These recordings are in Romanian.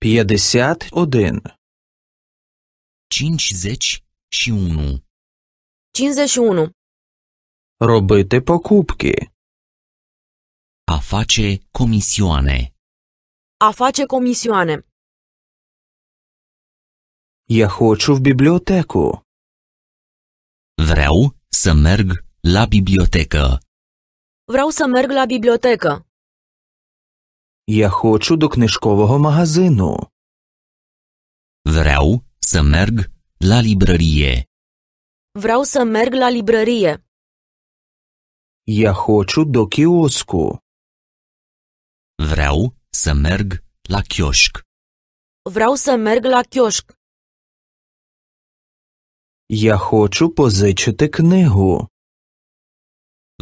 51 51, 51. Робити покупки. A face comisioane. A face comisioane. Я хочу в бібліотеку. Vreau să merg la bibliotecă. Vreau să merg la bibliotecă. Я хочу до книжкового магазину. Vreau să merg la librărie. Vreau să merg la librărie. Я хочу до кіоску. Vreau să merg la chioșc. Vreau să merg la chioșc. Я хочу позичити книгу.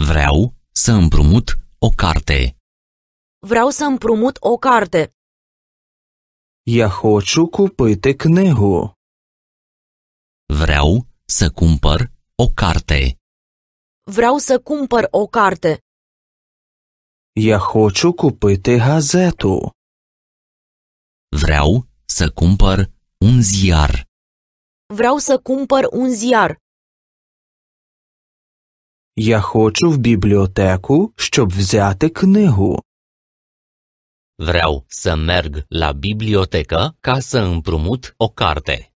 Vreau să împrumut o carte. Vreau să împrumut o carte. Я хочу купити книгу. Vreau să cumpăr o carte. Vreau să cumpăr o carte. Я хочу купити газету. Vreau să cumpăr un ziar. Vreau să cumpăr un ziar. Я хочу в бібліотеку, щоб взяти книгу. Vreau să merg la bibliotecă ca să împrumut o carte.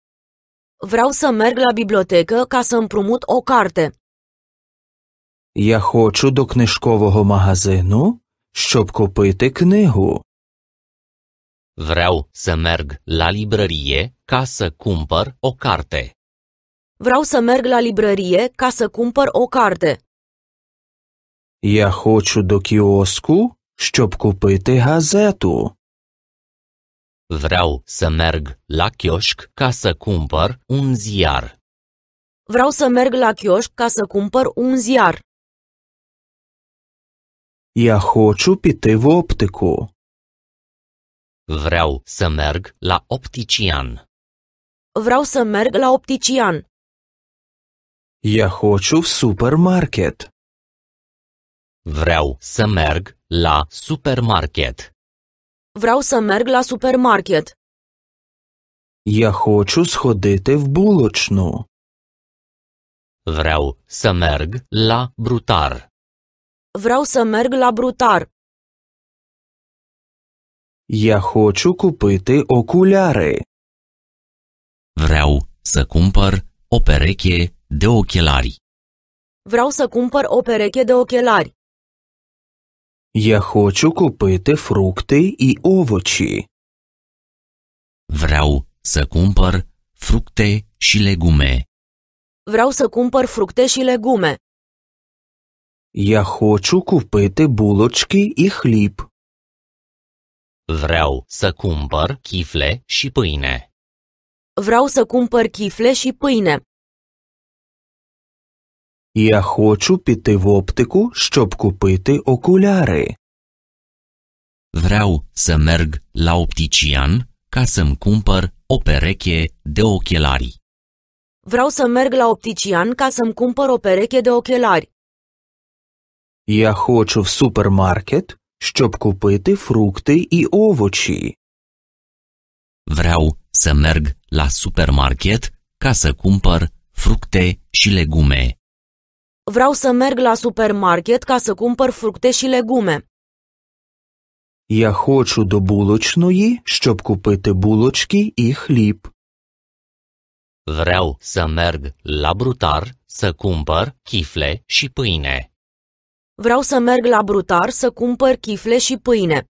Vreau să merg la bibliotecă ca să împrumut o carte. Я хочу до книжкового магазину, щоб купити книгу. Vreau să merg la librărie ca să cumpăr o carte. Vreau să merg la librărie ca să cumpăr o carte. Я хочу до кіоску, щоб купити газету. Vreau să merg la chioșc ca să cumpăr un ziar. Vreau să merg la chioșc ca să cumpăr un ziar. Я хочу піти в оптику. Vreau să merg la optician. Vreau să merg la optician. Я хочу в супермаркет. Vreau să merg la supermarket. Vreau să merg la supermarket. Я хочу сходити в булочну. Vreau să merg la brutar. Vreau să merg la brutar. Я хочу купити окуляри. Vreau să cumpăr o pereche de ochelari. Vreau să cumpăr o pereche de ochelari. Я хочу купити фрукти і овочі. Vreau să cumpăr fructe și legume. Vreau să cumpăr fructe și legume. Я хочу купити булочки і хліб. Vreau să cumpăr chifle și pâine. Vreau să cumpăr chifle și pâine. Я хочу піти в оптику, щоб купити окуляри. Vreau să merg la optician ca să-mi cumpăr o pereche de ochelari. Vreau să merg la optician ca să-mi cumpăr o pereche de ochelari. Я хочу в супермаркет, щоб купити фрукти і овочі. Vreau să merg la supermarket ca să cumpăr fructe și legume. Vreau să merg la supermarket ca să cumpăr fructe și legume. Я хочу до булочної, щоб купити булочки і хліб. Vreau să merg la brutar să cumpăr chifle și pâine. Vreau să merg la brutar să cumpăr chifle și pâine.